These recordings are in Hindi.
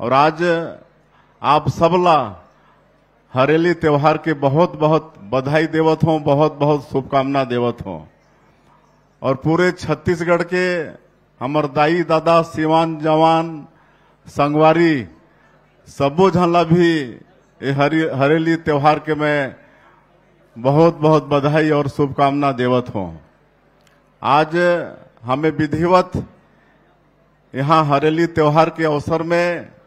और आज आप सबला हरेली त्योहार के बहुत बहुत बधाई देवत हो बहुत बहुत शुभकामना देवत हो और पूरे छत्तीसगढ़ के हमर दाई दादा सिवान जवान संगवारी सबो झनला भी हरेली त्योहार के मैं बहुत बहुत बधाई और शुभकामना देवत हो आज हमें विधिवत यहाँ हरेली त्योहार के अवसर में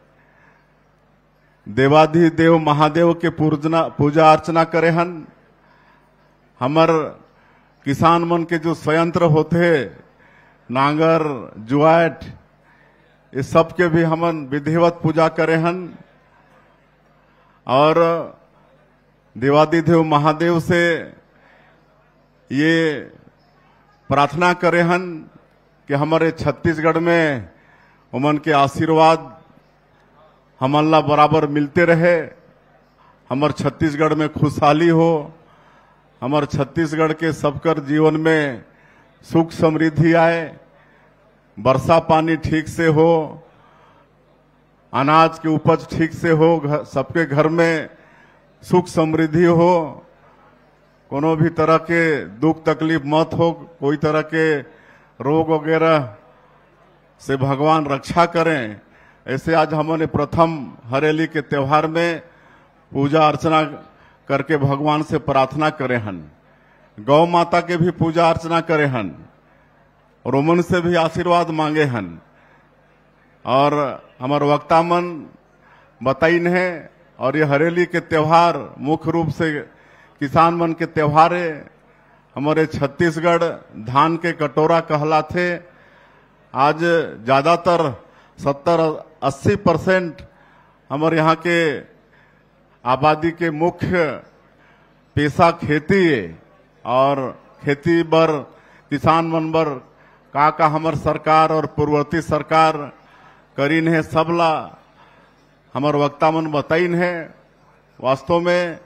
देवाधिदेव महादेव के पूजना पूजा अर्चना करे हन हमर किसान मन के जो संयंत्र होते नांगर जुआट इस सब के भी हमन विधिवत पूजा करे हन और देवाधिदेव महादेव से ये प्रार्थना करे हन कि हमारे छत्तीसगढ़ में उमन के आशीर्वाद हम अल्लाह बराबर मिलते रहे हमार छत्तीसगढ़ में खुशहाली हो हमार छत्तीसगढ़ के सबकर जीवन में सुख समृद्धि आए वर्षा पानी ठीक से हो अनाज की उपज ठीक से हो सबके घर में सुख समृद्धि हो कोनो भी तरह के दुख तकलीफ मत हो कोई तरह के रोग वगैरह से भगवान रक्षा करें ऐसे आज हमने प्रथम हरेली के त्यौहार में पूजा अर्चना करके भगवान से प्रार्थना करे हन गौ माता के भी पूजा अर्चना करे हन रोमन से भी आशीर्वाद मांगे हन और हमार वक्ता मन बताई है और ये हरेली के त्यौहार मुख्य रूप से किसान मन के त्यौहार है हमारे छत्तीसगढ़ धान के कटोरा कहला थे आज ज्यादातर सत्तर अस्सी परसेंट हमारे यहाँ के आबादी के मुख्य पेशा खेती है और खेती पर किसान मन पर का का हमार सरकार और पूर्ववर्ती सरकार करीन है सबला हमार वक्ता मन बताइन है वास्तव में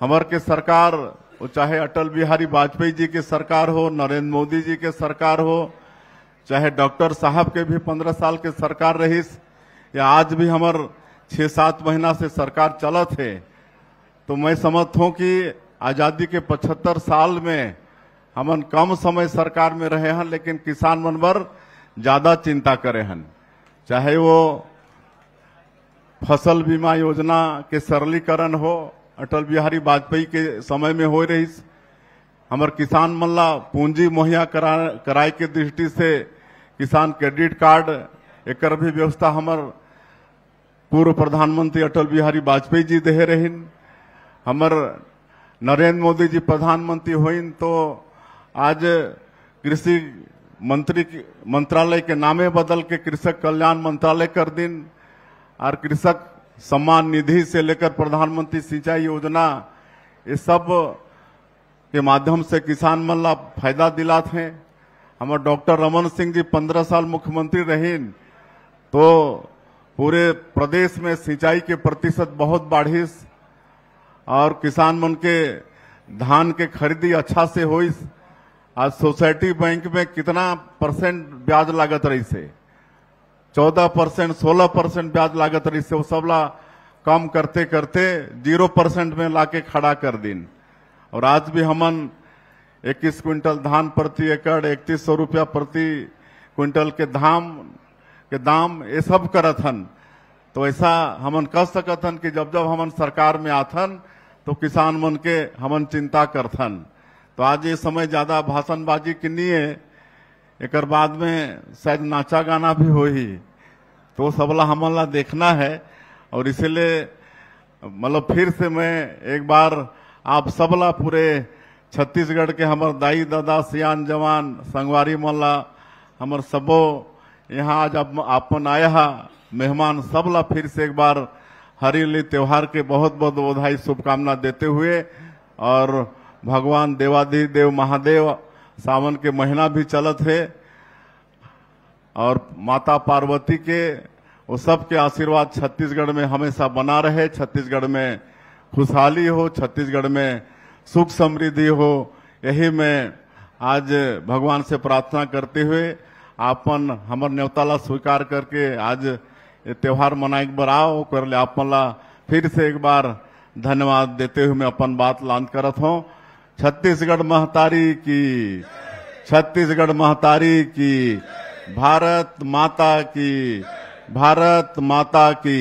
हमार के सरकार चाहे अटल बिहारी वाजपेयी जी की सरकार हो नरेंद्र मोदी जी के सरकार हो चाहे डॉक्टर साहब के भी पंद्रह साल के सरकार रहीस या आज भी हमार छः सात महीना से सरकार चलत है तो मैं समझता हूँ कि आज़ादी के पचहत्तर साल में हमन कम समय सरकार में रहे हैं लेकिन किसान मन पर ज़्यादा चिंता करे हन चाहे वो फसल बीमा योजना के सरलीकरण हो अटल बिहारी वाजपेयी के समय में हो रही हमार किसान मल्ला पूंजी मुहैया करा कराए के दृष्टि से किसान क्रेडिट कार्ड एक भी व्यवस्था हमारे पूर्व प्रधानमंत्री अटल बिहारी वाजपेयी जी दे रहन हमर नरेंद्र मोदी जी प्रधानमंत्री होइन तो आज कृषि मंत्री मंत्रालय के नामे बदल के कृषक कल्याण मंत्रालय कर दिन और कृषक सम्मान निधि से लेकर प्रधानमंत्री सिंचाई योजना ये सब के माध्यम से किसान मल्ला फायदा दिलाते हैं हमारे डॉक्टर रमन सिंह जी पंद्रह साल मुख्यमंत्री रहीन तो पूरे प्रदेश में सिंचाई के प्रतिशत बहुत बाढ़िस और किसान मन के धान के खरीदी अच्छा से हो आज सोसाइटी बैंक में कितना परसेंट ब्याज लागत रही से चौदह परसेंट सोलह परसेंट ब्याज लागत रही से वो सब ला कम करते करते जीरो परसेंट में लाके खड़ा कर दिन और आज भी हमन 21 क्विंटल धान प्रति एकड़ इकतीस सौ रुपया प्रति क्विंटल के धाम के दाम ये सब करत हन तो ऐसा हमन कह सकत हन कि जब जब हमन सरकार में आथन तो किसान मन के हमन चिंता करथन तो आज ये समय ज्यादा भाषणबाजी के लिए एक बाद में शायद नाचा गाना भी हो ही तो सबला हमला ला देखना है और इसलिए मतलब फिर से मैं एक बार आप सबला पूरे छत्तीसगढ़ के हमार दाई दादा सियान जवान संगवारी मोहल्ला हमार सबो यहाँ आज अब अपन आया है मेहमान सब ला फिर से एक बार हरीली त्यौहार के बहुत बहुत बधाई शुभकामना देते हुए और भगवान देवाधि देव महादेव सावन के महीना भी चलत है और माता पार्वती के वो सब के आशीर्वाद छत्तीसगढ़ में हमेशा बना रहे छत्तीसगढ़ में खुशहाली हो छत्तीसगढ़ में सुख समृद्धि हो यही मैं आज भगवान से प्रार्थना करते हुए आपन हमर न्योताला स्वीकार करके आज ये त्यौहार मनाए बार आओ कर ले आप ला फिर से एक बार धन्यवाद देते हुए मैं अपन बात लांच करत हूँ छत्तीसगढ़ महतारी की छत्तीसगढ़ महतारी की भारत माता की भारत माता की